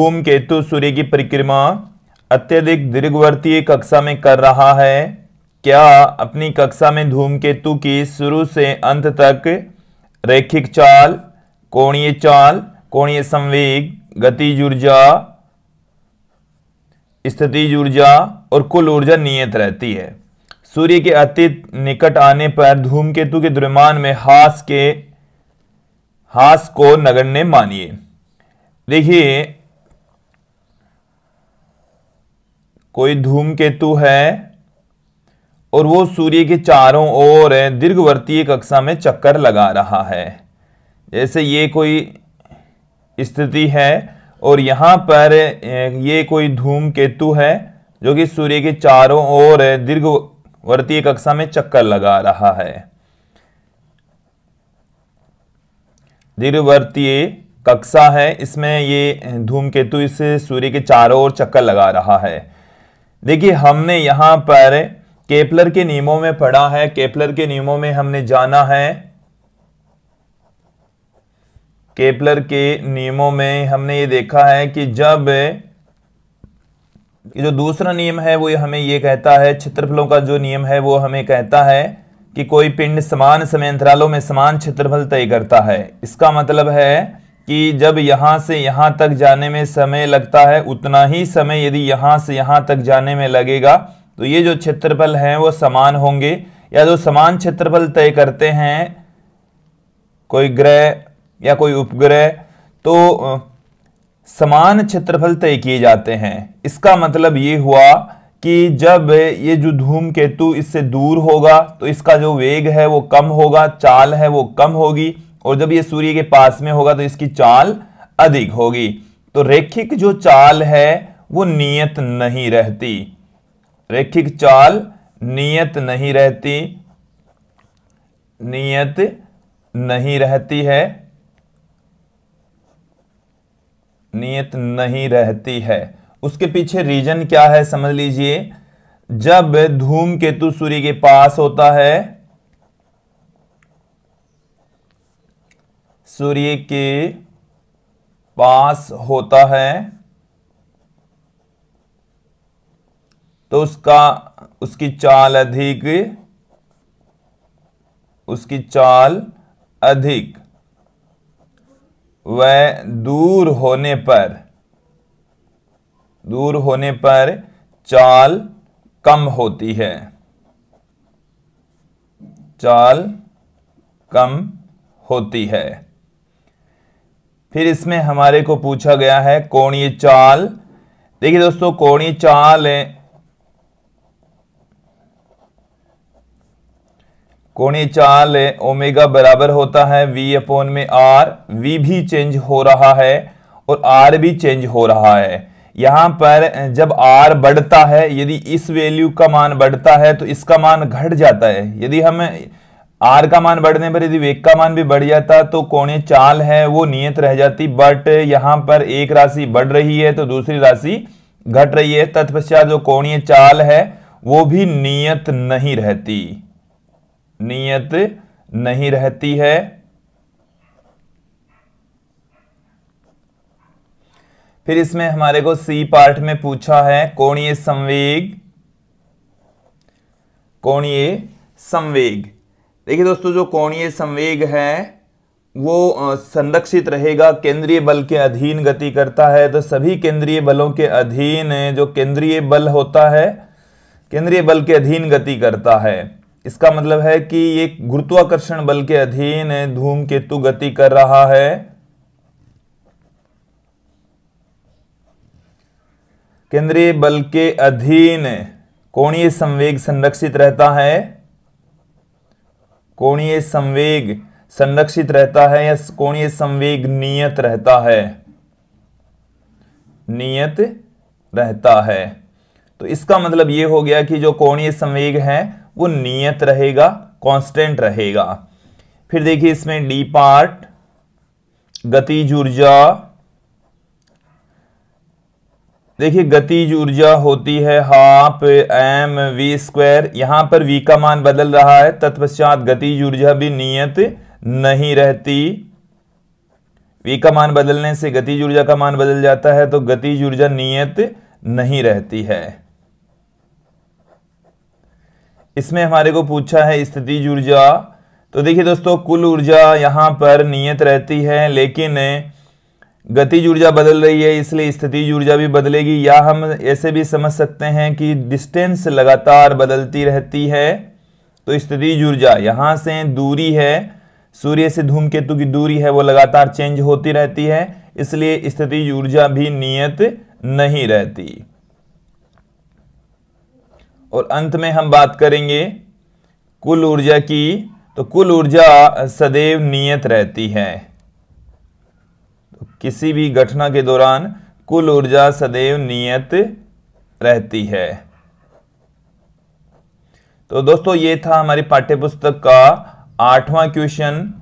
धूम केतु सूर्य की परिक्रमा अत्यधिक दीर्घवर्तीय कक्षा में कर रहा है क्या अपनी कक्षा में धूमकेतु की शुरू से अंत तक रैखिक चाल कोणीय चाल कोणीय संवेग गति ऊर्जा स्थिति ऊर्जा और कुल ऊर्जा नियत रहती है सूर्य के अति निकट आने पर धूमकेतु के द्रव्यमान में हास के हास को नगण्य मानिए देखिए कोई धूम केतु है और वो सूर्य के चारों ओर दीर्घवर्तीय कक्षा में चक्कर लगा रहा है जैसे ये कोई स्थिति है और यहाँ पर ये कोई धूम केतु है जो कि सूर्य के चारों ओर दीर्घवर्तीय कक्षा में चक्कर लगा रहा है दीर्घवर्तीय कक्षा है इसमें ये केतु इस सूर्य के चारों ओर चक्कर लगा रहा है देखिए हमने यहां पर केपलर के नियमों में पढ़ा है केपलर के नियमों में हमने जाना है केपलर के नियमों में हमने ये देखा है कि जब जो दूसरा नियम है वो हमें ये कहता है क्षेत्रफलों का जो नियम है वो हमें कहता है कि कोई पिंड समान समय अंतरालों में समान क्षेत्रफल तय करता है इसका मतलब है कि जब यहाँ से यहाँ तक जाने में समय लगता है उतना ही समय यदि यहाँ से यहाँ तक जाने में लगेगा तो ये जो क्षेत्रफल हैं वो समान होंगे या जो समान क्षेत्रफल तय करते हैं कोई ग्रह या कोई उपग्रह तो समान क्षेत्रफल तय किए जाते हैं इसका मतलब ये हुआ कि जब ये जो धूम केतु इससे दूर होगा तो इसका जो वेग है वो कम होगा चाल है वो कम होगी और जब ये सूर्य के पास में होगा तो इसकी चाल अधिक होगी तो रेखिक जो चाल है वो नियत नहीं रहती रेखिक चाल नियत नहीं रहती नियत नहीं रहती है नियत नहीं रहती है उसके पीछे रीजन क्या है समझ लीजिए जब धूम केतु सूर्य के पास होता है सूर्य के पास होता है तो उसका उसकी चाल अधिक उसकी चाल अधिक वह दूर होने पर दूर होने पर चाल कम होती है चाल कम होती है फिर इसमें हमारे को पूछा गया है कोणीय चाल देखिए दोस्तों कोणीय चाल कोणीय चाल ओमेगा बराबर होता है वी अपोन में आर वी भी चेंज हो रहा है और आर भी चेंज हो रहा है यहां पर जब आर बढ़ता है यदि इस वैल्यू का मान बढ़ता है तो इसका मान घट जाता है यदि हम आर का मान बढ़ने पर यदि वेग का मान भी बढ़ जाता तो कोणे चाल है वो नियत रह जाती बट यहां पर एक राशि बढ़ रही है तो दूसरी राशि घट रही है तत्पश्चात जो कोणीय चाल है वो भी नियत नहीं रहती नियत नहीं रहती है फिर इसमें हमारे को सी पार्ट में पूछा है कोणीय संवेग कोणीय संवेग देखिए दोस्तों जो कोणीय संवेग है वो संरक्षित रहेगा केंद्रीय बल के अधीन गति करता है तो सभी केंद्रीय बलों के अधीन जो केंद्रीय बल होता है केंद्रीय बल के अधीन गति करता है इसका मतलब है कि ये गुरुत्वाकर्षण बल के अधीन धूम केतु गति कर रहा है केंद्रीय बल के अधीन कोणीय संवेग संरक्षित रहता है कोणीय संवेग संरक्षित रहता है या कोणीय संवेग नियत रहता है नियत रहता है तो इसका मतलब यह हो गया कि जो कोणीय संवेग है वो नियत रहेगा कांस्टेंट रहेगा फिर देखिए इसमें डी पार्ट गतिज ऊर्जा देखिए गतिज ऊर्जा होती है हाफ एम वी स्क्वायर यहां पर वी का मान बदल रहा है तत्पश्चात गतिज ऊर्जा भी नियत नहीं रहती वी का मान बदलने से गतिज ऊर्जा का मान बदल जाता है तो गतिज ऊर्जा नियत नहीं रहती है इसमें हमारे को पूछा है स्थिति ऊर्जा तो देखिए दोस्तों कुल ऊर्जा यहां पर नियत रहती है लेकिन गति ऊर्जा बदल रही है इसलिए स्थिति ऊर्जा भी बदलेगी या हम ऐसे भी समझ सकते हैं कि डिस्टेंस लगातार बदलती रहती है तो स्थिति ऊर्जा यहाँ से दूरी है सूर्य से धूमकेतु की दूरी है वो लगातार चेंज होती रहती है इसलिए स्थिति ऊर्जा भी नियत नहीं रहती और अंत में हम बात करेंगे कुल ऊर्जा की तो कुल ऊर्जा सदैव नियत रहती है किसी भी घटना के दौरान कुल ऊर्जा सदैव नियत रहती है तो दोस्तों ये था हमारी पाठ्यपुस्तक का आठवां क्वेश्चन